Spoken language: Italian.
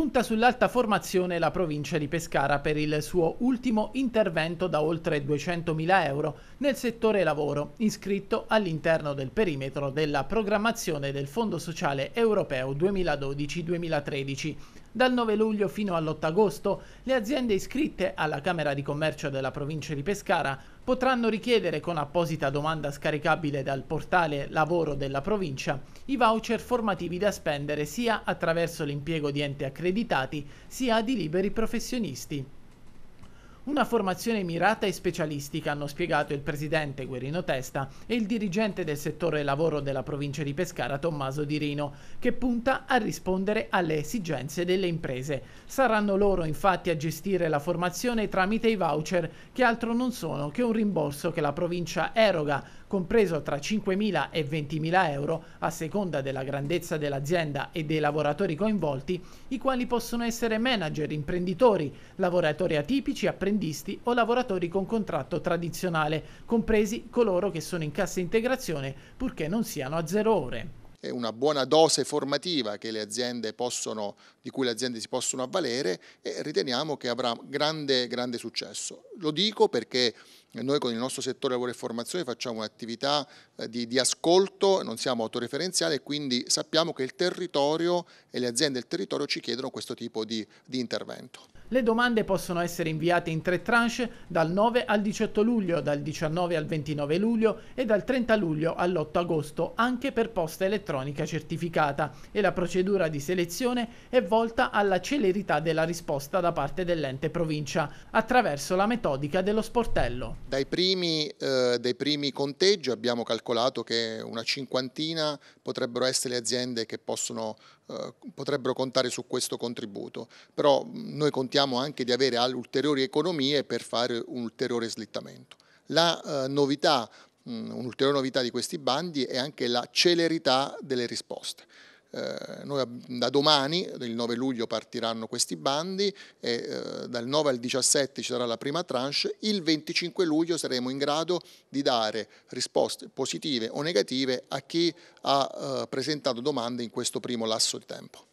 punta sull'alta formazione la provincia di Pescara per il suo ultimo intervento da oltre 200.000 euro nel settore lavoro, iscritto all'interno del perimetro della programmazione del Fondo Sociale Europeo 2012-2013. Dal 9 luglio fino all'8 agosto le aziende iscritte alla Camera di Commercio della provincia di Pescara potranno richiedere con apposita domanda scaricabile dal portale lavoro della provincia i voucher formativi da spendere sia attraverso l'impiego di enti accreditati sia di liberi professionisti. Una formazione mirata e specialistica hanno spiegato il presidente Guerino Testa e il dirigente del settore lavoro della provincia di Pescara Tommaso Di Rino, che punta a rispondere alle esigenze delle imprese. Saranno loro infatti a gestire la formazione tramite i voucher, che altro non sono che un rimborso che la provincia eroga compreso tra 5.000 e 20.000 euro a seconda della grandezza dell'azienda e dei lavoratori coinvolti, i quali possono essere manager, imprenditori, lavoratori atipici, apprendisti o lavoratori con contratto tradizionale, compresi coloro che sono in cassa integrazione purché non siano a zero ore e una buona dose formativa possono, di cui le aziende si possono avvalere e riteniamo che avrà grande, grande successo. Lo dico perché noi con il nostro settore lavoro e formazione facciamo un'attività eh, di, di, ascolto, non siamo autoreferenziali e quindi sappiamo che il territorio e le aziende del territorio ci chiedono questo tipo di, di intervento. Le domande possono essere inviate in tre tranche dal 9 al 18 luglio, dal 19 al 29 luglio e dal 30 luglio all'8 agosto anche per posta elettronica certificata e la procedura di selezione è volta alla celerità della risposta da parte dell'ente provincia attraverso la metodica dello sportello. Dai primi, eh, dai primi conteggi abbiamo calcolato che una cinquantina potrebbero essere le aziende che possono, eh, potrebbero contare su questo contributo, però noi contiamo rischiamo anche di avere ulteriori economie per fare un ulteriore slittamento. La eh, novità, un'ulteriore novità di questi bandi è anche la celerità delle risposte. Eh, noi da domani, il 9 luglio, partiranno questi bandi e eh, dal 9 al 17 ci sarà la prima tranche, il 25 luglio saremo in grado di dare risposte positive o negative a chi ha eh, presentato domande in questo primo lasso di tempo.